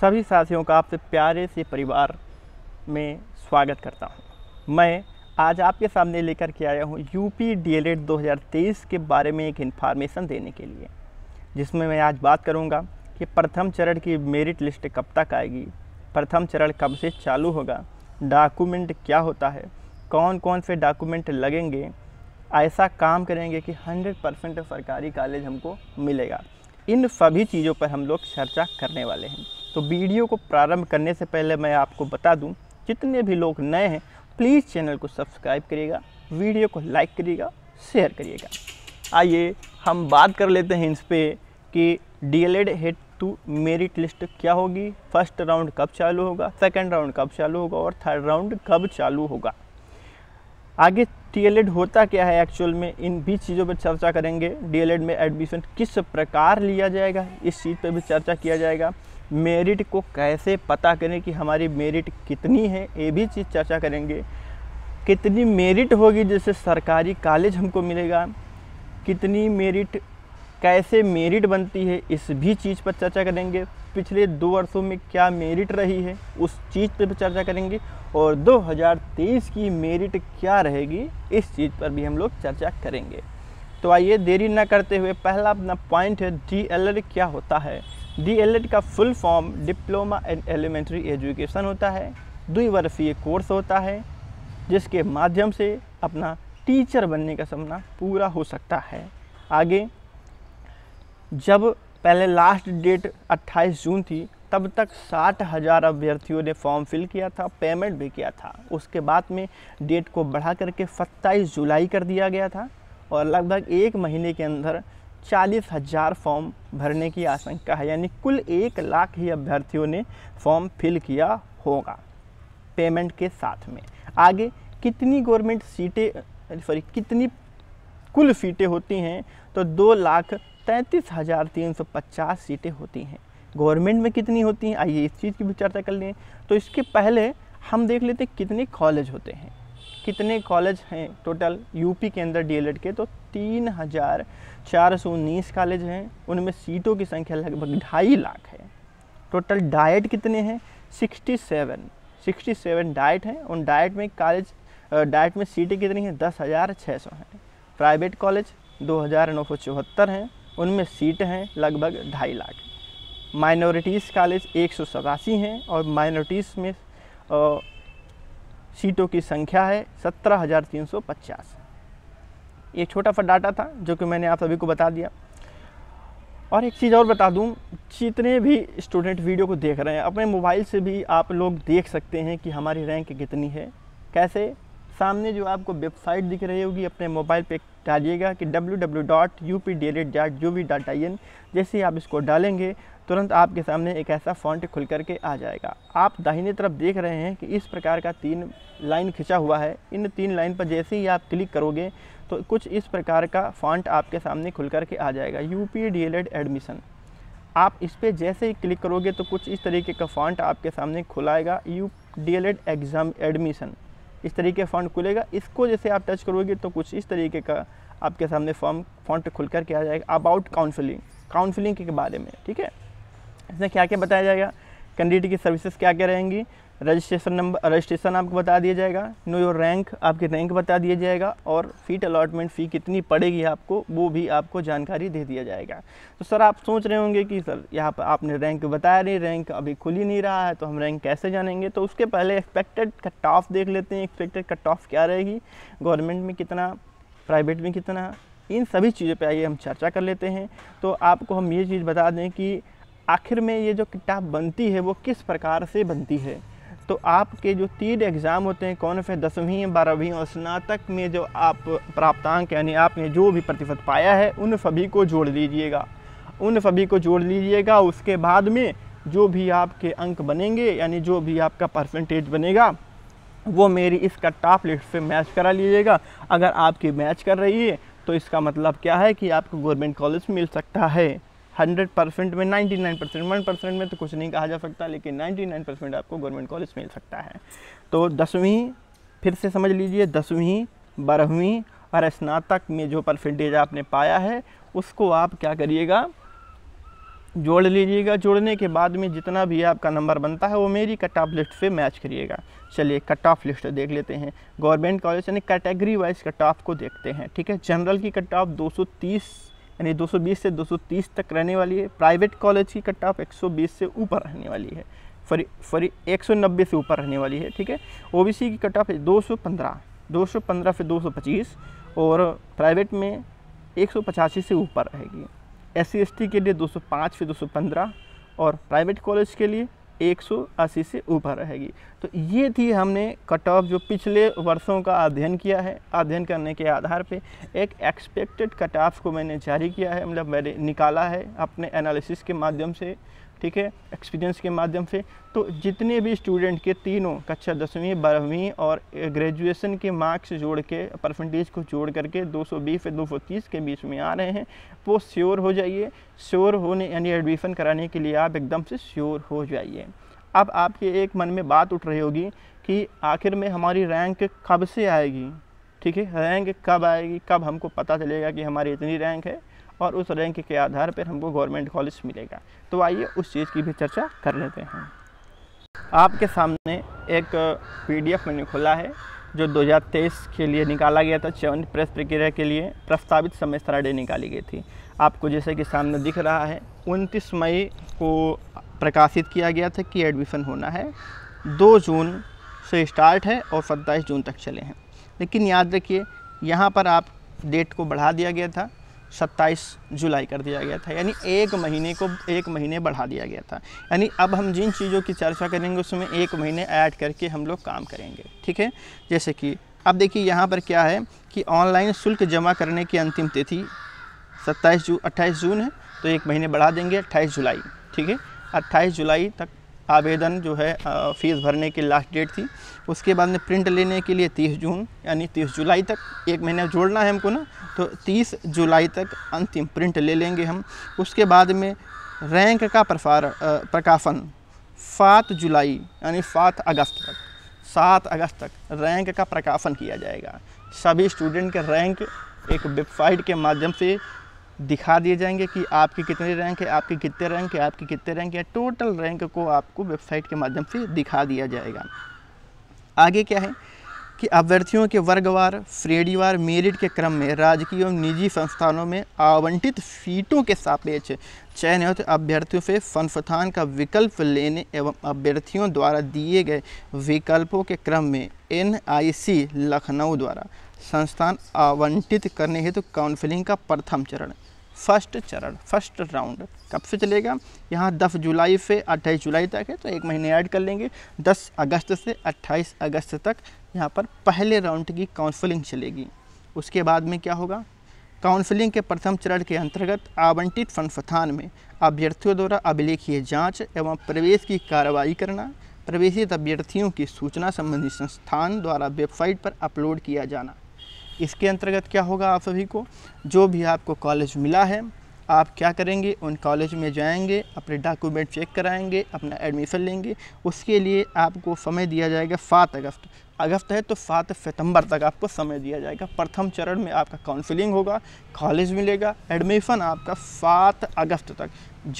सभी साथियों का आपसे प्यारे से परिवार में स्वागत करता हूं। मैं आज आपके सामने लेकर के आया हूं यूपी डीएलएड 2023 के बारे में एक इन्फॉर्मेशन देने के लिए जिसमें मैं आज बात करूंगा कि प्रथम चरण की मेरिट लिस्ट कब तक आएगी प्रथम चरण कब से चालू होगा डॉक्यूमेंट क्या होता है कौन कौन से डॉक्यूमेंट लगेंगे ऐसा काम करेंगे कि 100 परसेंट सरकारी कॉलेज हमको मिलेगा इन सभी चीज़ों पर हम लोग चर्चा करने वाले हैं तो वीडियो को प्रारंभ करने से पहले मैं आपको बता दूं जितने भी लोग नए हैं प्लीज़ चैनल को सब्सक्राइब करिएगा वीडियो को लाइक करिएगा शेयर करिएगा आइए हम बात कर लेते हैं इस पर कि D L Ed two merit list क्या होगी फर्स्ट राउंड कब चालू होगा सेकेंड राउंड कब चालू होगा और थर्ड राउंड कब चालू होगा आगे डीएलएड होता क्या है एक्चुअल में इन भी चीज़ों पर चर्चा करेंगे डी में एडमिशन किस प्रकार लिया जाएगा इस चीज़ पर भी चर्चा किया जाएगा मेरिट को कैसे पता करें कि हमारी मेरिट कितनी है ये भी चीज़ चर्चा करेंगे कितनी मेरिट होगी जैसे सरकारी कॉलेज हमको मिलेगा कितनी मेरिट कैसे मेरिट बनती है इस भी चीज़ पर चर्चा करेंगे पिछले दो वर्षों में क्या मेरिट रही है उस चीज़ पर चर्चा करेंगे और 2023 की मेरिट क्या रहेगी इस चीज़ पर भी हम लोग चर्चा करेंगे तो आइए देरी ना करते हुए पहला अपना पॉइंट है डी क्या होता है डी एड का full form diploma in elementary education होता है वर्षीय कोर्स होता है जिसके माध्यम से अपना टीचर बनने का सपना पूरा हो सकता है आगे जब पहले लास्ट डेट 28 जून थी तब तक साठ हज़ार अभ्यर्थियों ने फॉर्म फिल किया था पेमेंट भी किया था उसके बाद में डेट को बढ़ा करके सत्ताईस जुलाई कर दिया गया था और लगभग एक महीने के अंदर चालीस हज़ार फॉर्म भरने की आशंका है यानी कुल एक लाख ही अभ्यर्थियों ने फॉर्म फिल किया होगा पेमेंट के साथ में आगे कितनी गवर्नमेंट सीटें सॉरी कितनी कुल सीटें होती हैं तो दो लाख तैंतीस हज़ार तीन सौ पचास सीटें होती हैं गवर्नमेंट में कितनी होती हैं आइए इस चीज़ की भी चर्चा कर लें तो इसके पहले हम देख लेते हैं कितने कॉलेज होते हैं कितने कॉलेज हैं टोटल यूपी के अंदर डी के तो तीन हज़ार चार सौ उन्नीस कॉलेज हैं उनमें सीटों की संख्या लगभग ढाई लाख है टोटल डाइट कितने हैं sixty seven sixty seven DIET हैं उन डाइट में कॉलेज डाइट में सीटें कितनी हैं दस हज़ार छः सौ हैं प्राइवेट कॉलेज दो हज़ार नौ सौ चौहत्तर हैं उनमें सीट हैं लगभग ढाई लाख माइनॉरिटीज़ कॉलेज एक सौ सतासी हैं और माइनॉरिटीज़ में सीटों की संख्या है सत्रह हज़ार तीन सौ पचास ये छोटा सा डाटा था जो कि मैंने आप सभी को बता दिया और एक चीज़ और बता दूं जितने भी स्टूडेंट वीडियो को देख रहे हैं अपने मोबाइल से भी आप लोग देख सकते हैं कि हमारी रैंक कितनी है कैसे सामने जो आपको वेबसाइट दिख रही होगी अपने मोबाइल पे डालिएगा कि W W dot U P D dot gov dot I N जैसे आप इसको डालेंगे तुरंत आपके सामने एक ऐसा फॉन्ट खुल करके आ जाएगा आप दाहिने तरफ देख रहे हैं कि इस प्रकार का तीन लाइन खिंचा हुआ है इन तीन लाइन पर जैसे ही आप क्लिक करोगे तो कुछ इस प्रकार का फॉन्ट आपके सामने खुल करके आ जाएगा U P D L Ed admission आप इस पर जैसे ही क्लिक करोगे तो कुछ इस तरीके का फॉन्ट आपके सामने खुलाएगा U D L Ed exam admission इस तरीके का फॉन्ट खुलेगा इसको जैसे आप टच करोगे तो कुछ इस तरीके का आपके सामने फॉर्म फॉन्ट खुल करके आ जाएगा अबाउट काउंसलिंग काउंसिलिंग के बारे में ठीक है इसमें क्या क्या बताया जाएगा कैंडिडेट की सर्विसेज क्या क्या रहेंगी रजिस्ट्रेशन नंबर रजिस्ट्रेशन आपको बता दिया जाएगा नो योर रैंक आपकी रैंक बता दिया जाएगा और सीट अलॉटमेंट फ़ी कितनी पड़ेगी आपको वो भी आपको जानकारी दे दिया जाएगा तो सर आप सोच रहे होंगे कि सर यहाँ पर आपने रैंक बताया नहीं रैंक अभी खुल ही नहीं रहा है तो हम रैंक कैसे जानेंगे तो उसके पहले एक्सपेक्टेड कट ऑफ देख लेते हैं एक्सपेक्टेड कट ऑफ क्या रहेगी गवर्नमेंट में कितना प्राइवेट में कितना इन सभी चीज़ों पर आइए हम चर्चा कर लेते हैं तो आपको हम ये चीज़ बता दें कि आखिर में ये जो किताब बनती है वो किस प्रकार से बनती है तो आपके जो तीन एग्ज़ाम होते हैं कौन से दसवीं बारहवीं और स्नातक में जो आप प्राप्तांक यानी आपने जो भी प्रतिशत पाया है उन सभी को जोड़ लीजिएगा उन सभी को जोड़ लीजिएगा उसके बाद में जो भी आपके अंक बनेंगे यानी जो भी आपका परसेंटेज बनेगा वो मेरी इसका टॉप लिस्ट से मैच करा लीजिएगा अगर आपकी मैच कर रही है तो इसका मतलब क्या है कि आपको गवर्नमेंट कॉलेज मिल सकता है हंड्रेड परसेंट में ninety nine percent one percent में तो कुछ नहीं कहा जा सकता लेकिन नाइन्टी नाइन परसेंट आपको गवर्नमेंट कॉलेज मिल सकता है तो दसवीं फिर से समझ लीजिए दसवीं बारहवीं और स्नातक में जो परसेंटेज आपने पाया है उसको आप क्या करिएगा जोड़ लीजिएगा जोड़ने के बाद में जितना भी आपका नंबर बनता है वो मेरी कट ऑफ लिस्ट से मैच करिएगा चलिए कट ऑफ लिस्ट देख लेते हैं गवर्नमेंट कॉलेज यानी कैटेगरी वाइज कट ऑफ को देखते हैं ठीक है जनरल की कट ऑफ 230 यानी 220 से 230 तक रहने वाली है प्राइवेट कॉलेज की कट ऑफ 120 से ऊपर रहने वाली है फरी फरी 190 से ऊपर रहने वाली है ठीक है ओबीसी की कट ऑफ है 215 215 से 225 और प्राइवेट में एक से ऊपर रहेगी एस सी के लिए 205 से 215 और प्राइवेट कॉलेज के लिए 180 से ऊपर रहेगी तो ये थी हमने कट ऑफ जो पिछले वर्षों का अध्ययन किया है अध्ययन करने के आधार पे एक एक्सपेक्टेड कट ऑफ को मैंने जारी किया है मतलब मैंने निकाला है अपने एनालिसिस के माध्यम से ठीक है एक्सपीरियंस के माध्यम से तो जितने भी स्टूडेंट के तीनों कक्षा दसवीं बारहवीं और ग्रेजुएशन के मार्क्स जोड़ के परसेंटेज को जोड़ करके 220 से 230 के बीच में आ रहे हैं वो श्योर हो जाइए श्योर होने यानी एडमिशन कराने के लिए आप एकदम से श्योर हो जाइए अब आपके एक मन में बात उठ रही होगी कि आखिर में हमारी रैंक कब से आएगी ठीक है रैंक कब आएगी कब हमको पता चलेगा कि हमारी इतनी रैंक है और उस रैंक के आधार पर हमको गवर्नमेंट कॉलेज मिलेगा तो आइए उस चीज़ की भी चर्चा कर लेते हैं आपके सामने एक पीडीएफ मैंने खोला है जो 2023 के लिए निकाला गया था चयन प्रेस प्रक्रिया के लिए प्रस्तावित समय सारणी निकाली गई थी आपको जैसे कि सामने दिख रहा है 29 मई को प्रकाशित किया गया था कि एडमिशन होना है 2 जून से स्टार्ट है और 27 जून तक चले हैं लेकिन याद रखिए यहाँ पर आप डेट को बढ़ा दिया गया था 27 जुलाई कर दिया गया था यानी एक महीने को एक महीने बढ़ा दिया गया था यानी अब हम जिन चीज़ों की चर्चा करेंगे उसमें एक महीने ऐड करके हम लोग काम करेंगे ठीक है जैसे कि अब देखिए यहाँ पर क्या है कि ऑनलाइन शुल्क जमा करने की अंतिम तिथि 27 जून 28 जून है तो एक महीने बढ़ा देंगे 28 जुलाई ठीक है 28 जुलाई तक आवेदन जो है फ़ीस भरने की लास्ट डेट थी उसके बाद में प्रिंट लेने के लिए 30 जून यानी 30 जुलाई तक एक महीने जोड़ना है हमको ना तो 30 जुलाई तक अंतिम प्रिंट ले लेंगे हम उसके बाद में रैंक का प्रसार प्रकाशन सात जुलाई यानी सात अगस्त तक सात अगस्त तक रैंक का प्रकाशन किया जाएगा सभी स्टूडेंट के रैंक एक वेबसाइट के माध्यम से दिखा दिए जाएंगे कि आपकी कितनी रैंक है आपके कितने रैंक है आपके कितने रैंक है टोटल रैंक को आपको वेबसाइट के माध्यम से दिखा दिया जाएगा आगे क्या है कि अभ्यर्थियों के वर्गवार श्रेणीवार मेरिट के क्रम में राजकीय एवं निजी संस्थानों में आवंटित सीटों के सापेक्ष चयनित अभ्यर्थियों से संस्थान का विकल्प लेने एवं अभ्यर्थियों द्वारा दिए गए विकल्पों के क्रम में एनआईसी लखनऊ द्वारा संस्थान आवंटित करने हेतु तो काउंसलिंग का प्रथम चरण फर्स्ट चरण फर्स्ट राउंड कब से चलेगा यहाँ 10 जुलाई से 28 जुलाई तक है तो एक महीने ऐड कर लेंगे 10 अगस्त से 28 अगस्त तक यहाँ पर पहले राउंड की काउंसलिंग चलेगी उसके बाद में क्या होगा काउंसलिंग के प्रथम चरण के अंतर्गत आवंटित संस्थान में अभ्यर्थियों द्वारा अभिलेखीय जाँच एवं प्रवेश की कार्रवाई करना प्रवेशित अभ्यर्थियों की सूचना संबंधी संस्थान द्वारा वेबसाइट पर अपलोड किया जाना इसके अंतर्गत क्या होगा आप सभी को जो भी आपको कॉलेज मिला है आप क्या करेंगे उन कॉलेज में जाएंगे अपने डॉक्यूमेंट चेक कराएंगे अपना एडमिशन लेंगे उसके लिए आपको समय दिया जाएगा सात अगस्त अगस्त है तो सात सितंबर तक आपको समय दिया जाएगा प्रथम चरण में आपका काउंसलिंग होगा कॉलेज मिलेगा एडमिशन आपका सात अगस्त तक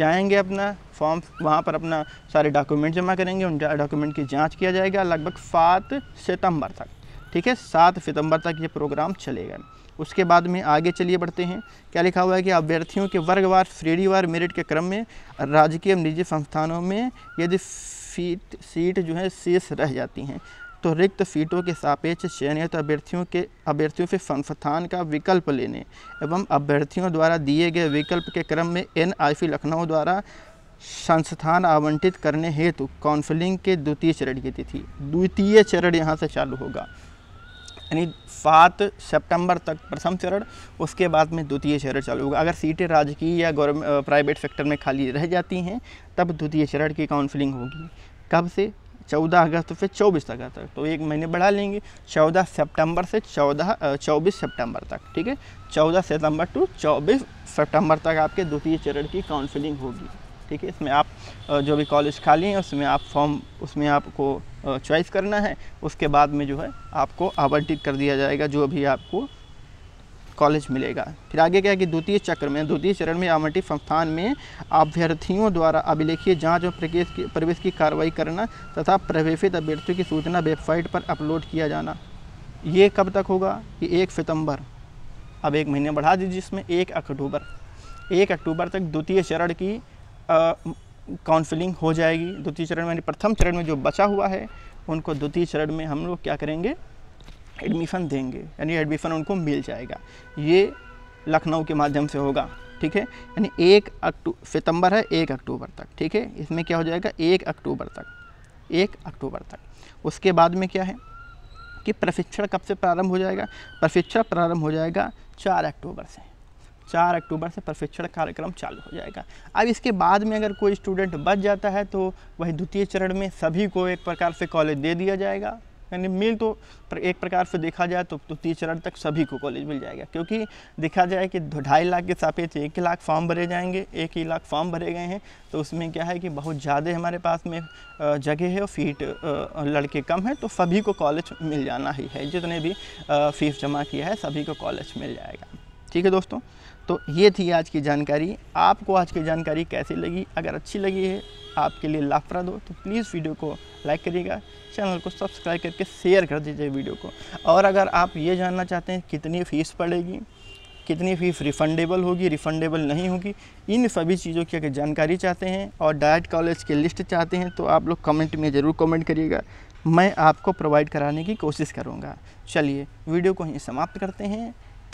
जाएंगे अपना फॉर्म वहाँ पर अपना सारे डॉक्यूमेंट जमा करेंगे उन डॉक्यूमेंट की जाँच किया जाएगा लगभग सात सितंबर तक ठीक है सात सितंबर तक ये प्रोग्राम चलेगा उसके बाद में आगे चलिए बढ़ते हैं क्या लिखा हुआ है कि अभ्यर्थियों के वर्गवार श्रेणीवार मेरिट के क्रम में राजकीय एवं निजी संस्थानों में यदि सीट सीट जो है शेष रह जाती हैं तो रिक्त सीटों के सापेक्ष चयनित अभ्यर्थियों के अभ्यर्थियों से संस्थान का विकल्प लेने एवं अभ्यर्थियों द्वारा दिए गए विकल्प के क्रम में एन लखनऊ द्वारा संस्थान आवंटित करने हेतु काउंसलिंग के द्वितीय चरण की तिथि द्वितीय चरण यहाँ से चालू होगा यानी सात सितंबर तक प्रथम चरण उसके बाद में द्वितीय चरण चालू होगा अगर सीटें राजकीय या गवर्नमेंट प्राइवेट सेक्टर में खाली रह जाती हैं तब द्वितीय चरण की काउंसलिंग होगी कब से चौदह अगस्त से चौबीस अगस्त तक तो एक महीने बढ़ा लेंगे चौदह सितंबर से चौदह चौबीस सितंबर तक ठीक है चौदह सितंबर टू चौबीस सितंबर तक आपके द्वितीय चरण की काउंसलिंग होगी ठीक है इसमें आप जो भी कॉलेज खाली हैं उसमें आप फॉर्म उसमें आपको चॉइस करना है उसके बाद में जो है आपको आवंटित कर दिया जाएगा जो भी आपको कॉलेज मिलेगा फिर आगे क्या है कि द्वितीय चक्र में द्वितीय चरण में आवंटित संस्थान में अभ्यर्थियों द्वारा अभिलेखीय जाँच और प्रवेश की प्रवेश की कार्रवाई करना तथा प्रवेशित अभ्यर्थियों की सूचना वेबसाइट पर अपलोड किया जाना ये कब तक होगा कि एक सितंबर अब एक महीने बढ़ा दीजिए इसमें एक अक्टूबर एक अक्टूबर तक द्वितीय चरण की काउंसलिंग हो जाएगी द्वितीय चरण में प्रथम चरण में जो बचा हुआ है उनको द्वितीय चरण में हम लोग क्या करेंगे एडमिशन देंगे यानी एडमिशन उनको मिल जाएगा ये लखनऊ के माध्यम से होगा ठीक है यानी एक अक्टू सितंबर है एक अक्टूबर तक ठीक है इसमें क्या हो जाएगा एक अक्टूबर तक एक अक्टूबर तक उसके बाद में क्या है कि प्रशिक्षण कब से प्रारंभ हो जाएगा प्रशिक्षण प्रारंभ हो जाएगा चार अक्टूबर से चार अक्टूबर से प्रशिक्षण कार्यक्रम चालू हो जाएगा अब इसके बाद में अगर कोई स्टूडेंट बच जाता है तो वही द्वितीय चरण में सभी को एक प्रकार से कॉलेज दे दिया जाएगा यानी मिल तो एक प्रकार से देखा जाए तो द्वितीय चरण तक सभी को कॉलेज मिल जाएगा क्योंकि देखा जाए कि ढाई लाख के सापेक्ष एक लाख फॉर्म भरे जाएंगे एक ही लाख फॉर्म भरे गए हैं तो उसमें क्या है कि बहुत ज़्यादा हमारे पास में जगह है और फीट लड़के कम हैं तो सभी को कॉलेज मिल जाना ही है जितने भी फीस जमा किया है सभी को कॉलेज मिल जाएगा ठीक है दोस्तों तो ये थी आज की जानकारी आपको आज की जानकारी कैसी लगी अगर अच्छी लगी है आपके लिए लाभप्रद हो तो प्लीज़ वीडियो को लाइक करिएगा चैनल को सब्सक्राइब करके शेयर कर दीजिए वीडियो को और अगर आप ये जानना चाहते हैं कितनी फ़ीस पड़ेगी कितनी फ़ीस रिफंडेबल होगी रिफंडेबल नहीं होगी इन सभी चीज़ों की अगर जानकारी चाहते हैं और डायट कॉलेज की लिस्ट चाहते हैं तो आप लोग कमेंट में ज़रूर कमेंट करिएगा मैं आपको प्रोवाइड कराने की कोशिश करूँगा चलिए वीडियो को ही समाप्त करते हैं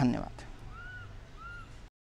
धन्यवाद